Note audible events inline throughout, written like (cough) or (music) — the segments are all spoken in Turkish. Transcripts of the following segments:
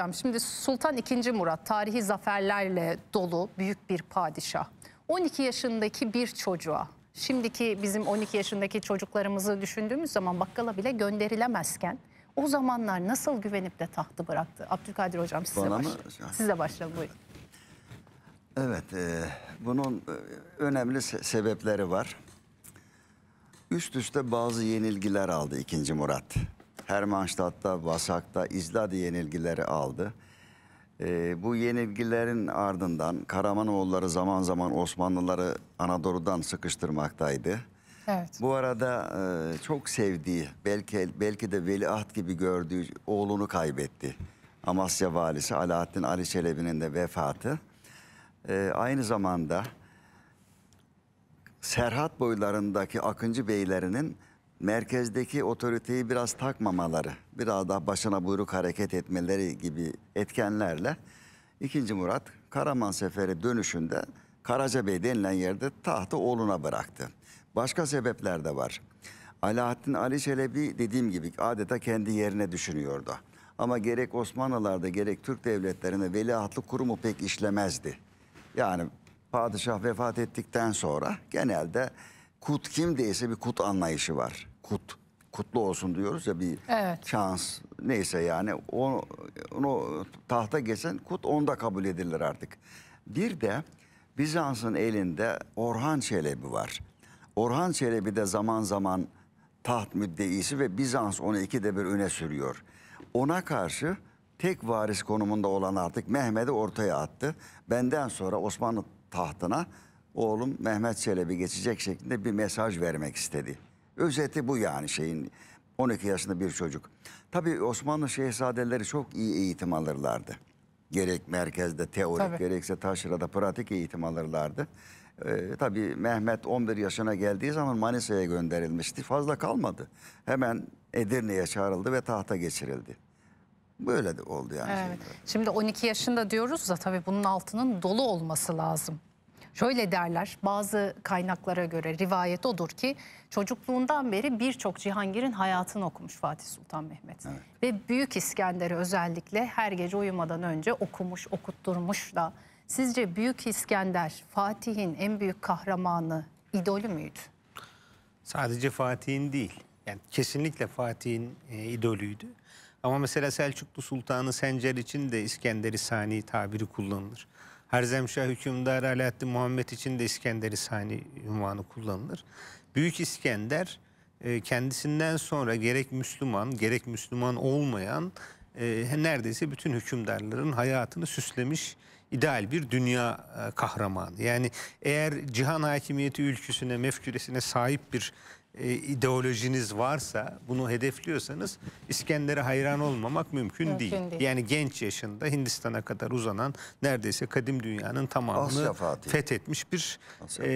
hocam şimdi Sultan II. Murat tarihi zaferlerle dolu büyük bir padişah. 12 yaşındaki bir çocuğa şimdiki bizim 12 yaşındaki çocuklarımızı düşündüğümüz zaman bakkala bile gönderilemezken o zamanlar nasıl güvenip de tahtı bıraktı? Abdülkadir hocam size başlayalım. Size başlayalım buyurun. Evet, e, bunun e, önemli se sebepleri var. Üst üste bazı yenilgiler aldı 2. Murat. Hermannstadt'ta, Vasakta İzladi yenilgileri aldı. E, bu yenilgilerin ardından Karamanoğulları zaman zaman Osmanlıları Anadolu'dan sıkıştırmaktaydı. Evet. Bu arada e, çok sevdiği, belki belki de veliaht gibi gördüğü oğlunu kaybetti. Amasya valisi Alaaddin Ali Çelebi'nin de vefatı. E, aynı zamanda Serhat boylarındaki Akıncı beylerinin merkezdeki otoriteyi biraz takmamaları, biraz daha başına buyruk hareket etmeleri gibi etkenlerle 2. Murat Karaman Seferi dönüşünde Karacabey denilen yerde tahtı oğluna bıraktı. Başka sebepler de var. Alaaddin Ali Çelebi dediğim gibi adeta kendi yerine düşünüyordu. Ama gerek Osmanlılarda gerek Türk devletlerinde veliahtlık kurumu pek işlemezdi. Yani padişah vefat ettikten sonra genelde kut kim değilse bir kut anlayışı var kut kutlu olsun diyoruz ya bir evet. şans neyse yani onu, onu tahta geçen kut onda kabul edilir artık. Bir de Bizans'ın elinde Orhan Çelebi var. Orhan Çelebi de zaman zaman taht müddeisi ve Bizans onu ikide bir öne sürüyor. Ona karşı tek varis konumunda olan artık Mehmet'i ortaya attı. Benden sonra Osmanlı tahtına oğlum Mehmet Çelebi geçecek şeklinde bir mesaj vermek istedi. Özeti bu yani şeyin 12 yaşında bir çocuk. Tabii Osmanlı şehzadeleri çok iyi eğitim alırlardı. Gerek merkezde teorik tabii. gerekse taşırada pratik eğitim alırlardı. Ee, tabii Mehmet 11 yaşına geldiği zaman Manisa'ya gönderilmişti. Fazla kalmadı. Hemen Edirne'ye çağrıldı ve tahta geçirildi. Böyle de oldu yani. Evet. Şimdi 12 yaşında diyoruz da tabii bunun altının dolu olması lazım. Şöyle derler bazı kaynaklara göre rivayet odur ki çocukluğundan beri birçok Cihangir'in hayatını okumuş Fatih Sultan Mehmet. Evet. Ve Büyük İskender'i özellikle her gece uyumadan önce okumuş, okutturmuş da. Sizce Büyük İskender Fatih'in en büyük kahramanı, idolü müydü? Sadece Fatih'in değil. Yani kesinlikle Fatih'in e, idolüydü. Ama mesela Selçuklu Sultanı Sencer için de İskender-i Sani tabiri kullanılır. Herzemşah hükümdarı Alaaddin Muhammed için de İskender İshani ünvanı kullanılır. Büyük İskender e, kendisinden sonra gerek Müslüman gerek Müslüman olmayan e, neredeyse bütün hükümdarların hayatını süslemiş ideal bir dünya e, kahramanı. Yani eğer cihan hakimiyeti ülküsüne, mefküresine sahip bir e, ideolojiniz varsa, bunu hedefliyorsanız İskender'e hayran olmamak mümkün, mümkün değil. değil. Yani genç yaşında Hindistan'a kadar uzanan neredeyse kadim dünyanın tamamını fethetmiş bir e,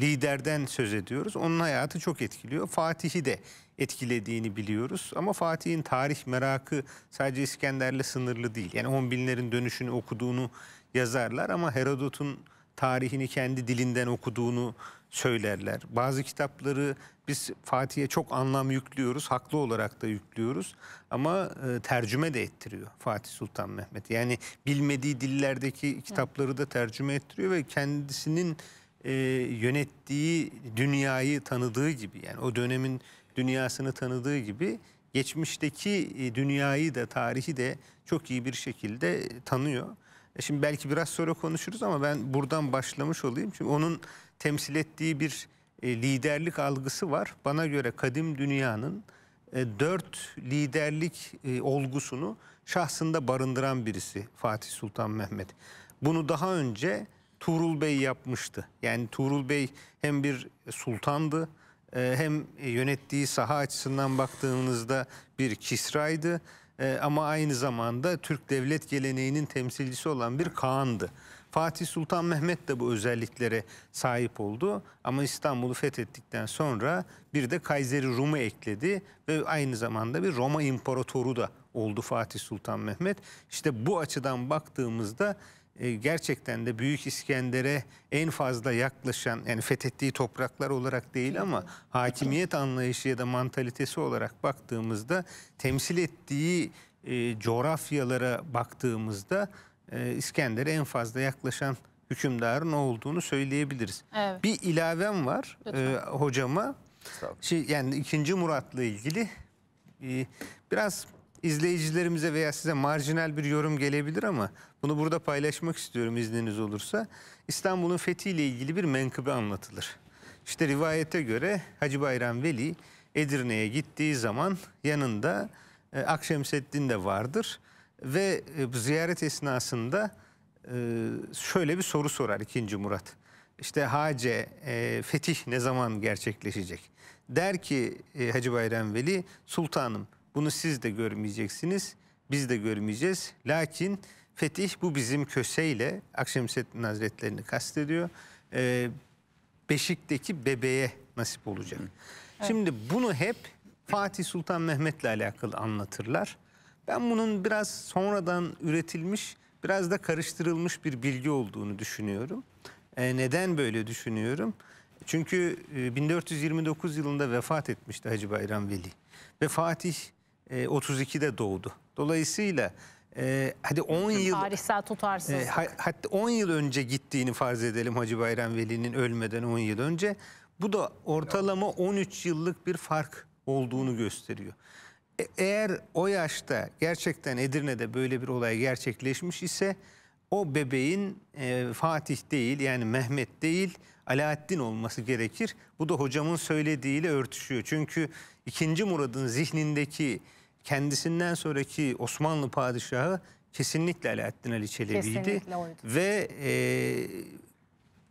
liderden söz ediyoruz. Onun hayatı çok etkiliyor. Fatih'i de etkilediğini biliyoruz. Ama Fatih'in tarih merakı sadece İskender'le sınırlı değil. Yani on binlerin dönüşünü okuduğunu yazarlar ama Herodot'un tarihini kendi dilinden okuduğunu söylerler. Bazı kitapları biz Fatih'e çok anlam yüklüyoruz, haklı olarak da yüklüyoruz ama e, tercüme de ettiriyor Fatih Sultan Mehmet. Yani bilmediği dillerdeki kitapları da tercüme ettiriyor ve kendisinin e, yönettiği dünyayı tanıdığı gibi yani o dönemin dünyasını tanıdığı gibi geçmişteki e, dünyayı da tarihi de çok iyi bir şekilde tanıyor. E şimdi belki biraz sonra konuşuruz ama ben buradan başlamış olayım. Çünkü onun temsil ettiği bir e, liderlik algısı var. Bana göre kadim dünyanın e, dört liderlik olgusunu şahsında barındıran birisi Fatih Sultan Mehmet. Bunu daha önce Tuğrul Bey yapmıştı. Yani Tuğrul Bey hem bir sultandı hem yönettiği saha açısından baktığınızda bir Kisra'ydı e, ama aynı zamanda Türk devlet geleneğinin temsilcisi olan bir Kaan'dı. Fatih Sultan Mehmet de bu özelliklere sahip oldu ama İstanbul'u fethettikten sonra bir de Kayseri Rum'u ekledi ve aynı zamanda bir Roma İmparatoru da oldu Fatih Sultan Mehmet. İşte bu açıdan baktığımızda e, gerçekten de Büyük İskender'e en fazla yaklaşan yani fethettiği topraklar olarak değil ama hakimiyet anlayışı ya da mantalitesi olarak baktığımızda temsil ettiği e, coğrafyalara baktığımızda e, İskender'e en fazla yaklaşan hükümdarın olduğunu söyleyebiliriz. Evet. Bir ilavem var e, hocama. Şey, yani ikinci Murat'la ilgili e, biraz izleyicilerimize veya size marjinal bir yorum gelebilir ama bunu burada paylaşmak istiyorum izniniz olursa. İstanbul'un fethiyle ilgili bir menkıbe anlatılır. İşte rivayete göre Hacı Bayram Veli Edirne'ye gittiği zaman yanında e, Akşemseddin de vardır ve e, ziyaret esnasında e, şöyle bir soru sorar 2. Murat. İşte Hace e, fetih ne zaman gerçekleşecek? Der ki e, Hacı Bayram Veli sultanım bunu siz de görmeyeceksiniz, biz de görmeyeceğiz. Lakin fetih bu bizim köseyle, Akşemseddin Hazretlerini kastediyor, e, Beşik'teki bebeğe nasip olacak. Evet. Şimdi bunu hep Fatih Sultan Mehmet'le alakalı anlatırlar. Ben bunun biraz sonradan üretilmiş, biraz da karıştırılmış bir bilgi olduğunu düşünüyorum. E, neden böyle düşünüyorum? Çünkü 1429 e, yılında vefat etmişti Hacı Bayram Veli. Ve Fatih 32'de e, doğdu. Dolayısıyla e, hadi 10 yıl tarihsel tutarsızlık. E, hatta 10 yıl önce gittiğini farz edelim Hacı Bayram Veli'nin ölmeden 10 yıl önce. Bu da ortalama 13 yıllık bir fark olduğunu gösteriyor. E, eğer o yaşta gerçekten Edirne'de böyle bir olay gerçekleşmiş ise o bebeğin e, Fatih değil yani Mehmet değil Alaaddin olması gerekir. Bu da hocamın söylediğiyle örtüşüyor. Çünkü ikinci Murad'ın zihnindeki kendisinden sonraki Osmanlı padişahı kesinlikle Alaaddin Ali Çelebi'ydi. Kesinlikle Ve e,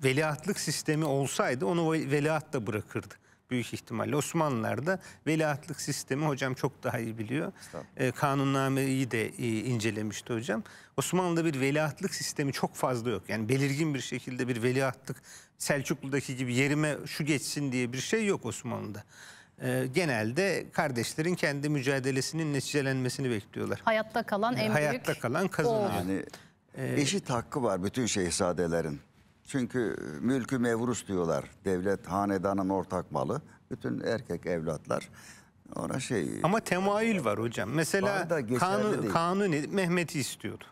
veliahtlık sistemi olsaydı onu veliaht da bırakırdı. Büyük ihtimalle Osmanlılar'da veliahtlık sistemi hocam çok daha iyi biliyor. E, kanunnameyi de e, incelemişti hocam. Osmanlı'da bir veliahtlık sistemi çok fazla yok. Yani belirgin bir şekilde bir veliahtlık Selçuklu'daki gibi yerime şu geçsin diye bir şey yok Osmanlı'da e, genelde kardeşlerin kendi mücadelesinin neticelenmesini bekliyorlar. Hayatta kalan ee, en Hayatta büyük... kalan kazanıyor. Yani ee, eşit hakkı var bütün şehzadelerin. Çünkü mülkü mevrus diyorlar. Devlet hanedanın ortak malı. Bütün erkek evlatlar ona şey... Ama temayül var hocam. Mesela kanun Kanuni Mehmet'i istiyordu.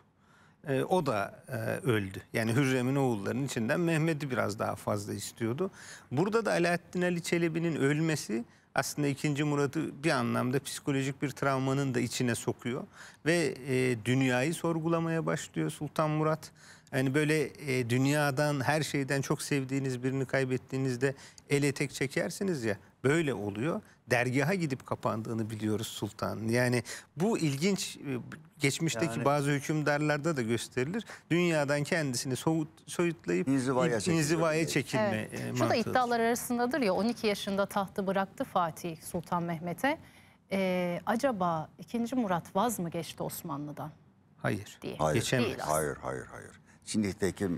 Ee, o da e, öldü. Yani Hürrem'in oğullarının içinden Mehmet'i biraz daha fazla istiyordu. Burada da Alaaddin Ali Çelebi'nin ölmesi aslında ikinci Murat'ı bir anlamda psikolojik bir travmanın da içine sokuyor. Ve e, dünyayı sorgulamaya başlıyor Sultan Murat. Yani böyle e, dünyadan her şeyden çok sevdiğiniz birini kaybettiğinizde ele tek çekersiniz ya böyle oluyor. Dergaha gidip kapandığını biliyoruz sultan. Yani bu ilginç e, geçmişteki yani, bazı hükümdarlarda da gösterilir. Dünyadan kendisini soğut, soyutlayıp inzivaya, inzivaya çekilme evet. mantığı. E, Şu da iddialar arasındadır ya 12 yaşında tahtı bıraktı Fatih Sultan Mehmet'e. Ee, acaba 2. Murat vaz mı geçti Osmanlı'dan? Hayır. Hayır. Geçemez. hayır, hayır, hayır. Şimdiki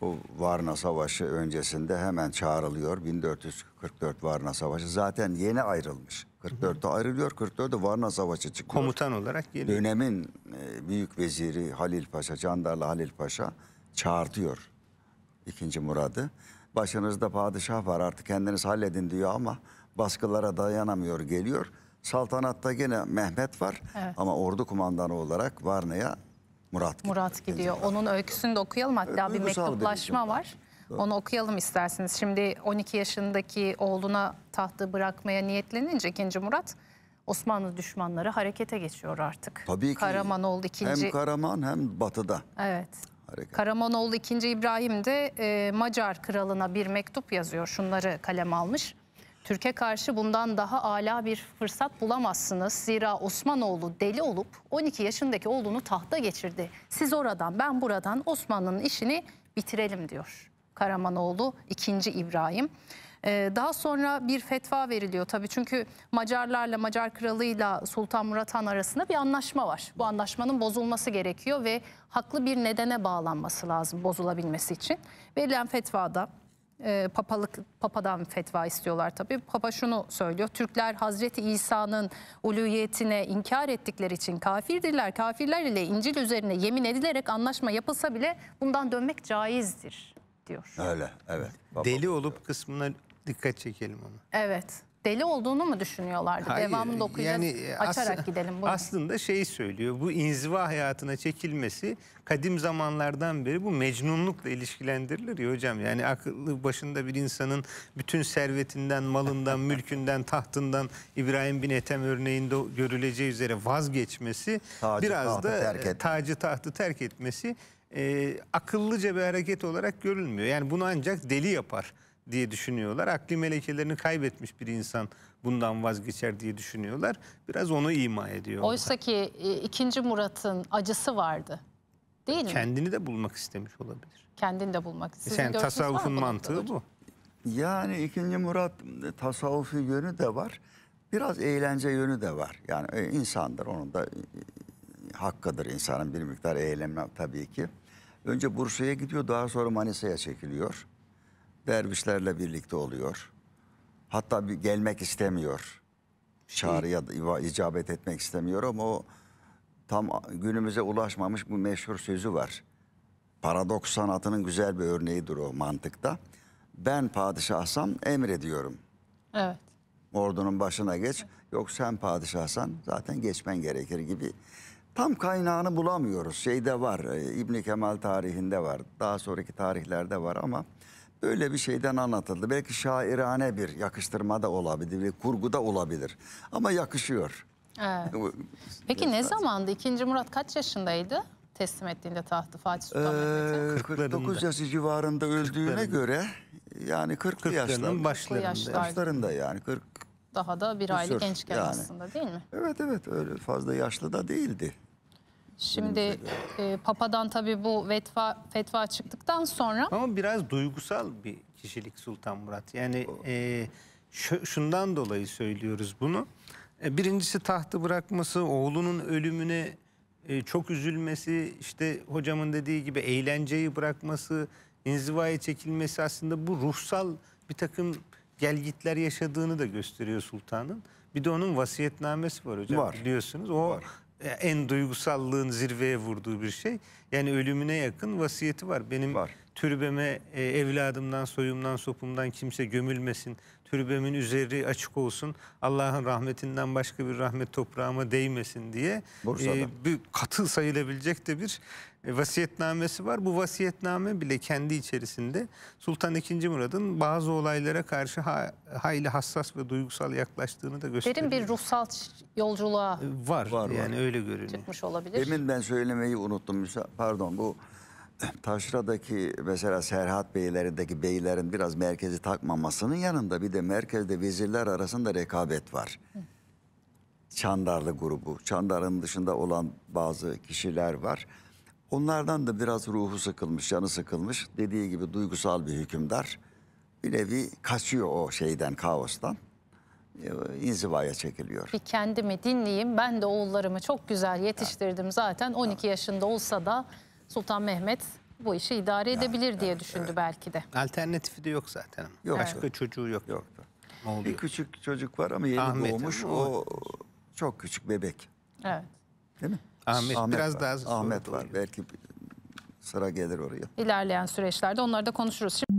bu Varna Savaşı öncesinde hemen çağrılıyor. 1444 Varna Savaşı zaten yeni ayrılmış. 44'te ayrılıyor. 44'te Varna Savaşı çıkıyor. Komutan olarak geliyor. Dönemin e, büyük veziri Halil Paşa, Candarlı Halil Paşa çağırtıyor ikinci Murad'ı. Başınızda padişah var artık kendiniz halledin diyor ama baskılara dayanamıyor geliyor. Saltanatta yine Mehmet var evet. ama ordu kumandanı olarak Varna'ya Murat gidiyor. Murat gidiyor. Onun öyküsünü de okuyalım. Hatta Ö ee, bir mektuplaşma var. Doğru. Onu okuyalım isterseniz. Şimdi 12 yaşındaki oğluna tahtı bırakmaya niyetlenince 2. Murat Osmanlı düşmanları harekete geçiyor artık. Tabii ki. Karamanoğlu 2. Hem Karaman hem Batı'da. Evet. Hareket. Karamanoğlu 2. İbrahim de e, Macar kralına bir mektup yazıyor. Şunları kalem almış. Türkiye karşı bundan daha ala bir fırsat bulamazsınız. Zira Osmanoğlu deli olup 12 yaşındaki oğlunu tahta geçirdi. Siz oradan ben buradan Osmanlı'nın işini bitirelim diyor Karamanoğlu 2. İbrahim. Ee, daha sonra bir fetva veriliyor tabii çünkü Macarlarla Macar kralıyla Sultan Murat Han arasında bir anlaşma var. Bu anlaşmanın bozulması gerekiyor ve haklı bir nedene bağlanması lazım bozulabilmesi için. Verilen fetvada e, papalık papadan fetva istiyorlar tabii. Papa şunu söylüyor. Türkler Hazreti İsa'nın uluyetine inkar ettikleri için kafirdirler. Kafirler ile İncil üzerine yemin edilerek anlaşma yapılsa bile bundan dönmek caizdir diyor. Öyle evet. Papa. Deli olup kısmına dikkat çekelim ama. Evet deli olduğunu mu düşünüyorlardı? Hayır, Devamını okuyacağız. Yani açarak as gidelim. Buyurun. Aslında şey söylüyor. Bu inziva hayatına çekilmesi kadim zamanlardan beri bu mecnunlukla ilişkilendirilir ya hocam. Yani akıllı başında bir insanın bütün servetinden, malından, (laughs) mülkünden, tahtından İbrahim bin Ethem örneğinde görüleceği üzere vazgeçmesi tacı biraz da e, terk tacı tahtı terk etmesi e, akıllıca bir hareket olarak görülmüyor. Yani bunu ancak deli yapar diye düşünüyorlar. Akli melekelerini kaybetmiş bir insan bundan vazgeçer diye düşünüyorlar. Biraz onu ima ediyor. Oysa ki e, ikinci Murat'ın acısı vardı. Değil mi? Kendini de bulmak istemiş olabilir. Kendini de bulmak. Sizin yani tasavvufun mantığı bu. Yani ikinci Murat e, tasavvufi yönü de var. Biraz eğlence yönü de var. Yani e, insandır onun da hakkıdır insanın bir miktar eğlenme tabii ki. Önce Bursa'ya gidiyor daha sonra Manisa'ya çekiliyor dervişlerle birlikte oluyor. Hatta bir gelmek istemiyor. Şey... Çağrıya icabet etmek istemiyor ama o tam günümüze ulaşmamış bu meşhur sözü var. Paradoks sanatının güzel bir örneğidir o mantıkta. Ben padişahsam emrediyorum. Evet. Ordunun başına geç. Yok sen padişahsan zaten geçmen gerekir gibi. Tam kaynağını bulamıyoruz. Şeyde var, e, İbni Kemal tarihinde var. Daha sonraki tarihlerde var ama... Öyle bir şeyden anlatıldı. Belki şairane bir yakıştırma da olabilir, bir kurgu da olabilir. Ama yakışıyor. Evet. Peki ne zamandı? İkinci Murat kaç yaşındaydı? teslim ettiğinde tahtı Fatih Sultan ee, Mehmet'e? 49 yaşı civarında öldüğüne göre yani 40, 40 yaşlarında, başlarında. yaşlarında yani 40 daha da bir aile gençken yani. aslında değil mi? Evet evet öyle fazla yaşlı da değildi. Şimdi e, Papa'dan tabii bu vetva, fetva çıktıktan sonra... Ama biraz duygusal bir kişilik Sultan Murat. Yani e, şundan dolayı söylüyoruz bunu. E, birincisi tahtı bırakması, oğlunun ölümüne e, çok üzülmesi, işte hocamın dediği gibi eğlenceyi bırakması, inzivaya çekilmesi aslında bu ruhsal bir takım gelgitler yaşadığını da gösteriyor sultanın. Bir de onun vasiyetnamesi var hocam var. biliyorsunuz. O var en duygusallığın zirveye vurduğu bir şey. Yani ölümüne yakın vasiyeti var. Benim var. türbeme e, evladımdan, soyumdan, sopumdan kimse gömülmesin türbemin üzeri açık olsun. Allah'ın rahmetinden başka bir rahmet toprağıma değmesin diye e, bir katı sayılabilecek de bir e, vasiyetnamesi var. Bu vasiyetname bile kendi içerisinde Sultan II. Murad'ın bazı olaylara karşı ha, hayli hassas ve duygusal yaklaştığını da gösteriyor. Derin bir ruhsal yolculuğa e, var, var yani var. öyle görünüyor. Çıkmış olabilir. Demin ben söylemeyi unuttum. Pardon bu Taşra'daki mesela Serhat Beylerindeki beylerin biraz merkezi takmamasının yanında bir de merkezde vezirler arasında rekabet var. Çandarlı grubu, Çandar'ın dışında olan bazı kişiler var. Onlardan da biraz ruhu sıkılmış, canı sıkılmış. Dediği gibi duygusal bir hükümdar. Bir nevi kaçıyor o şeyden, kaostan e, inzivaya çekiliyor. Bir kendimi dinleyeyim. Ben de oğullarımı çok güzel yetiştirdim zaten. 12 yaşında olsa da Sultan Mehmet bu işi idare edebilir diye düşündü belki de. Alternatifi de yok zaten. Yok. Başka çocuğu yok. Yok. Bir küçük çocuk var ama yeni Ahmet, doğmuş. O çok küçük bebek. Evet. Değil mi? Ahmet, biraz var. daha Ahmet var. Belki sıra gelir oraya. İlerleyen süreçlerde onları da konuşuruz. Şimdi...